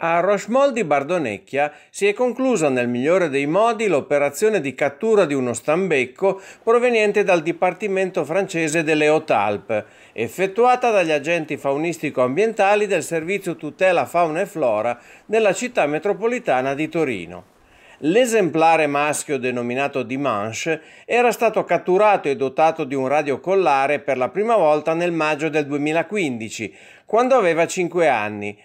A Rochemol di Bardonecchia si è conclusa nel migliore dei modi l'operazione di cattura di uno stambecco proveniente dal Dipartimento francese delle Hautes-Alpes, effettuata dagli agenti faunistico-ambientali del Servizio Tutela Fauna e Flora della città metropolitana di Torino. L'esemplare maschio denominato Dimanche era stato catturato e dotato di un radiocollare per la prima volta nel maggio del 2015, quando aveva 5 anni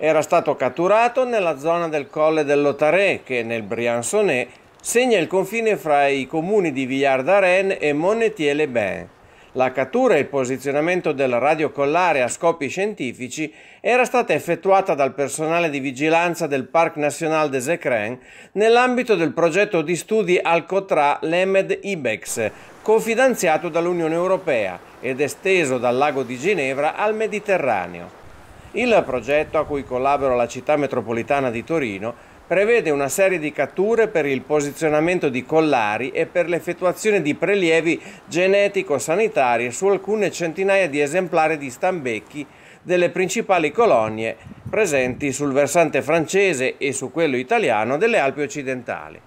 era stato catturato nella zona del colle dell'Otarè, che nel Briançonè segna il confine fra i comuni di Villard d'Arène e Monetier-les-Bains. La cattura e il posizionamento del radiocollare a scopi scientifici era stata effettuata dal personale di vigilanza del Parc National des Écrins nell'ambito del progetto di studi Alcotra-Lemed-Ibex, cofinanziato dall'Unione Europea ed esteso dal lago di Ginevra al Mediterraneo. Il progetto, a cui collabora la città metropolitana di Torino, prevede una serie di catture per il posizionamento di collari e per l'effettuazione di prelievi genetico-sanitari su alcune centinaia di esemplari di stambecchi delle principali colonie presenti sul versante francese e su quello italiano delle Alpi occidentali.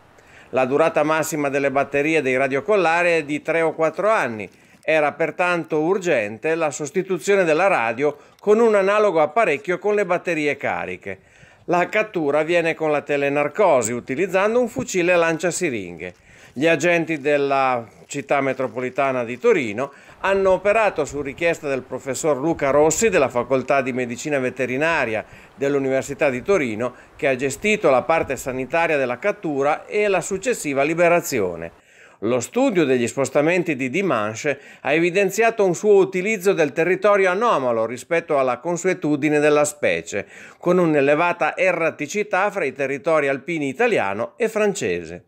La durata massima delle batterie dei radiocollari è di 3 o 4 anni era pertanto urgente la sostituzione della radio con un analogo apparecchio con le batterie cariche. La cattura avviene con la telenarcosi utilizzando un fucile lancia siringhe. Gli agenti della città metropolitana di Torino hanno operato su richiesta del professor Luca Rossi della Facoltà di Medicina Veterinaria dell'Università di Torino che ha gestito la parte sanitaria della cattura e la successiva liberazione. Lo studio degli spostamenti di Dimanche ha evidenziato un suo utilizzo del territorio anomalo rispetto alla consuetudine della specie, con un'elevata erraticità fra i territori alpini italiano e francese.